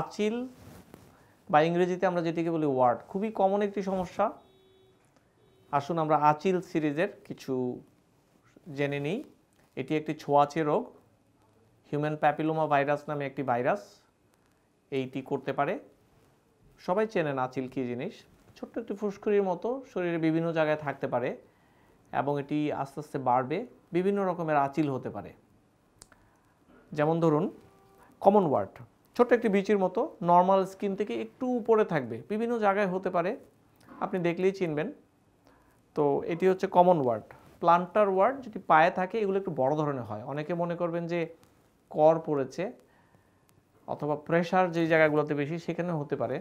আচিল বা ইংরেজিতে আমরা যেটিকে বলি ওয়ার্ড খুবই কমন একটি সমস্যা আসুন আমরা আচিল সিরিজের কিছু জেনে নিই এটি একটি ছোঁয়াচে রোগ হিউম্যান প্যাপিলোমা ভাইরাস নামে একটি ভাইরাস এইটি করতে পারে সবাই চেনেন আচিল কী জিনিস ছোট্ট একটি ফুসকুরির মতো শরীরে বিভিন্ন জায়গায় থাকতে পারে এবং এটি আস্তে আস্তে বাড়বে বিভিন্ন রকমের আচিল হতে পারে যেমন ধরুন কমন ওয়ার্ড ছোট্ট একটি বিচির মতো নর্মাল স্কিন থেকে একটু উপরে থাকবে বিভিন্ন জায়গায় হতে পারে আপনি দেখলেই চিনবেন তো এটি হচ্ছে কমন ওয়ার্ড প্লান্টার ওয়ার্ড যেটি পায়ে থাকে এগুলো একটু বড় ধরনের হয় অনেকে মনে করবেন যে কর পড়েছে অথবা প্রেশার যে জায়গাগুলোতে বেশি সেখানে হতে পারে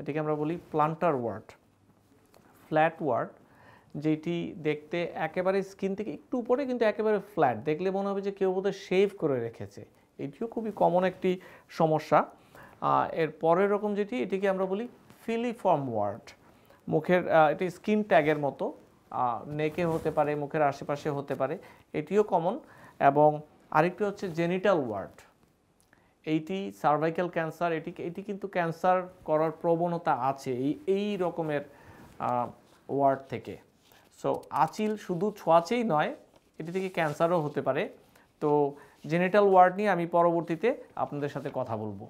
এটিকে আমরা বলি প্লান্টার ওয়ার্ড ফ্ল্যাট ওয়ার্ড যেটি দেখতে একেবারে স্কিন থেকে একটু উপরে কিন্তু একেবারে ফ্ল্যাট দেখলে মনে হবে যে কেউ বোধহয় শেভ করে রেখেছে এটিও খুবই কমন একটি সমস্যা এর পরের রকম যেটি এটিকে আমরা বলি ফিলিফর্ম ওয়ার্ড মুখের এটি স্কিন ট্যাগের মতো নেকে হতে পারে মুখের আশেপাশে হতে পারে এটিও কমন এবং আরেকটি হচ্ছে জেনিটাল ওয়ার্ড এইটি সার্ভাইকাল ক্যান্সার এটি এটি কিন্তু ক্যান্সার করার প্রবণতা আছে এই এই রকমের ওয়ার্ড থেকে সো আচিল শুধু ছোঁয়াচেই নয় এটি থেকে ক্যান্সারও হতে পারে তো জেনিটাল ওয়ার্ড নিয়ে আমি পরবর্তীতে আপনাদের সাথে কথা বলবো